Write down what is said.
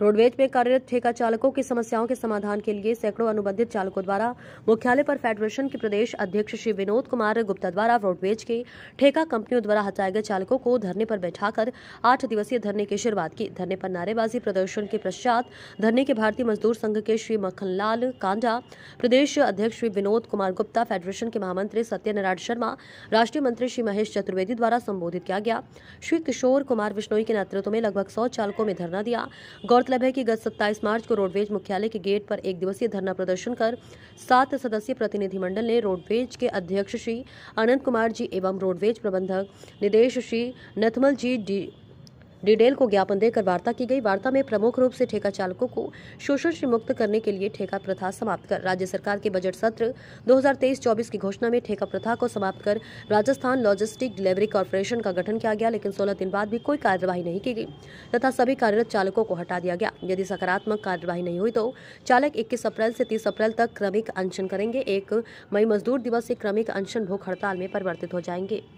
roadways में कार्यरत ठेका चालकों की समस्याओं के समाधान के लिए सैकड़ों अनुबंधित चालकों द्वारा मुख्यालय पर फेडरेशन के प्रदेश अध्यक्ष श्री विनोद कुमार गुप्ता द्वारा रोडवेज के ठेका कंपनियों द्वारा हटाए गए चालकों को धरने पर बैठाकर आठ दिवसीय धरने की शुरुआत की धरने पर नारेबाजी प्रदर्शन के पश्चात धरने के भारतीय मजदूर संघ के श्री मखनलाल कांडा प्रदेश अध्यक्ष श्री विनोद कुमार गुप्ता फेडरेशन के महामंत्री सत्यनारायण शर्मा राष्ट्रीय मंत्री श्री महेश चतुर्वेदी द्वारा संबोधित किया गया श्री किशोर कुमार बिश्नोई के नेतृत्व में लगभग सौ चालकों में धरना दिया गौरतलब गौरतलब है कि गत 27 मार्च को रोडवेज मुख्यालय के गेट पर एक दिवसीय धरना प्रदर्शन कर सात सदस्यीय प्रतिनिधिमंडल ने रोडवेज के अध्यक्ष श्री अनंत कुमार जी एवं रोडवेज प्रबंधक निदेश श्री नथमल जी डी डिटेल को ज्ञापन देकर वार्ता की गई वार्ता में प्रमुख रूप से ठेका चालकों को शोषण से मुक्त करने के लिए ठेका प्रथा समाप्त कर राज्य सरकार के बजट सत्र 2023-24 की घोषणा में ठेका प्रथा को समाप्त कर राजस्थान लॉजिस्टिक डिलीवरी कॉरपोरेशन का गठन किया गया लेकिन सोलह दिन बाद भी कोई कार्यवाही नहीं की गई तथा सभी कार्यरत चालकों को हटा दिया गया यदि सकारात्मक कार्यवाही नहीं हुई तो चालक इक्कीस अप्रैल से तीस अप्रैल तक क्रमिक अनशन करेंगे एक मई मजदूर दिवस से क्रमिक अनशन भूख हड़ताल में परिवर्तित हो जाएंगे